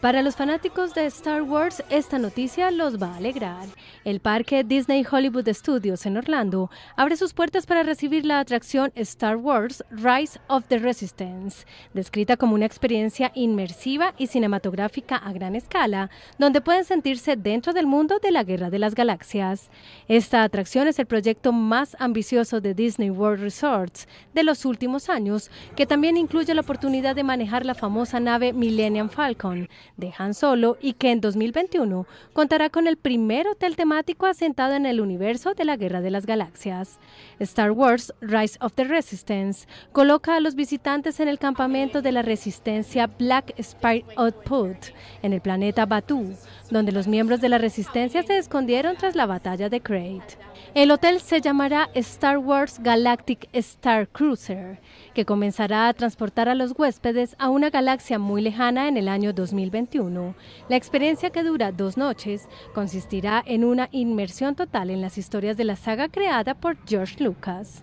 Para los fanáticos de Star Wars, esta noticia los va a alegrar. El parque Disney Hollywood Studios en Orlando abre sus puertas para recibir la atracción Star Wars Rise of the Resistance, descrita como una experiencia inmersiva y cinematográfica a gran escala, donde pueden sentirse dentro del mundo de la Guerra de las Galaxias. Esta atracción es el proyecto más ambicioso de Disney World Resorts de los últimos años, que también incluye la oportunidad de manejar la famosa nave Millennium Falcon de Han Solo y que en 2021 contará con el primer hotel temático asentado en el universo de la Guerra de las Galaxias. Star Wars Rise of the Resistance coloca a los visitantes en el campamento de la resistencia Black Spire Output en el planeta Batuu, donde los miembros de la resistencia se escondieron tras la batalla de Crate. El hotel se llamará Star Wars Galactic Star Cruiser, que comenzará a transportar a los huéspedes a una galaxia muy lejana en el año 2021. La experiencia que dura dos noches consistirá en una inmersión total en las historias de la saga creada por George Lucas.